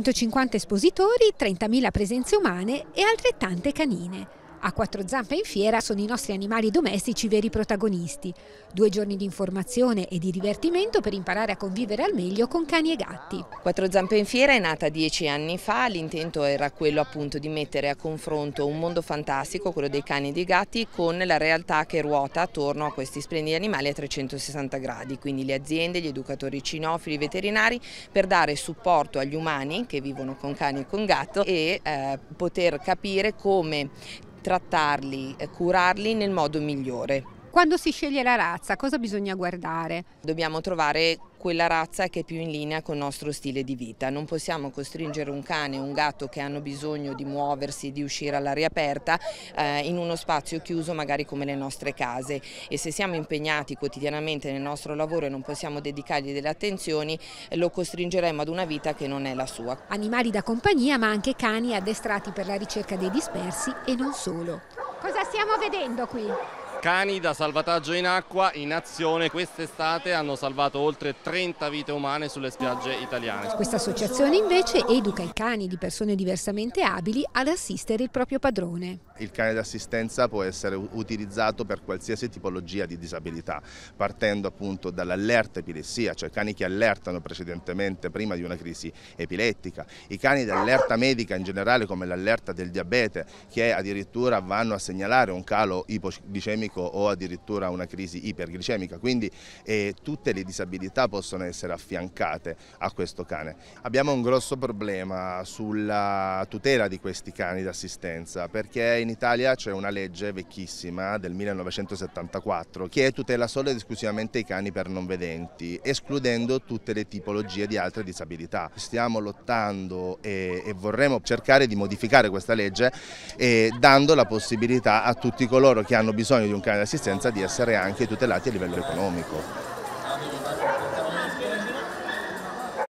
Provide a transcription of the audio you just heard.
150 espositori, 30.000 presenze umane e altrettante canine. A quattro zampe in fiera sono i nostri animali domestici veri protagonisti. Due giorni di informazione e di divertimento per imparare a convivere al meglio con cani e gatti. Quattro zampe in fiera è nata dieci anni fa, l'intento era quello appunto di mettere a confronto un mondo fantastico, quello dei cani e dei gatti, con la realtà che ruota attorno a questi splendidi animali a 360 gradi, quindi le aziende, gli educatori cinofili, i veterinari, per dare supporto agli umani che vivono con cani e con gatto e eh, poter capire come trattarli, curarli nel modo migliore. Quando si sceglie la razza, cosa bisogna guardare? Dobbiamo trovare quella razza che è più in linea con il nostro stile di vita. Non possiamo costringere un cane o un gatto che hanno bisogno di muoversi, di uscire all'aria aperta eh, in uno spazio chiuso magari come le nostre case e se siamo impegnati quotidianamente nel nostro lavoro e non possiamo dedicargli delle attenzioni lo costringeremo ad una vita che non è la sua. Animali da compagnia ma anche cani addestrati per la ricerca dei dispersi e non solo. Cosa stiamo vedendo qui? Cani da salvataggio in acqua in azione quest'estate hanno salvato oltre 30 vite umane sulle spiagge italiane. Questa associazione invece educa i cani di persone diversamente abili ad assistere il proprio padrone. Il cane d'assistenza può essere utilizzato per qualsiasi tipologia di disabilità, partendo appunto dall'allerta epilessia, cioè cani che allertano precedentemente prima di una crisi epilettica, i cani d'allerta medica in generale come l'allerta del diabete che addirittura vanno a segnalare un calo ipoglicemico diabetico o addirittura una crisi iperglicemica, quindi eh, tutte le disabilità possono essere affiancate a questo cane. Abbiamo un grosso problema sulla tutela di questi cani d'assistenza perché in Italia c'è una legge vecchissima del 1974 che tutela solo ed esclusivamente i cani per non vedenti, escludendo tutte le tipologie di altre disabilità. Stiamo lottando e, eh, e vorremmo cercare di modificare questa legge eh, dando la possibilità a tutti coloro che hanno bisogno di un un canale di assistenza di essere anche tutelati a livello economico.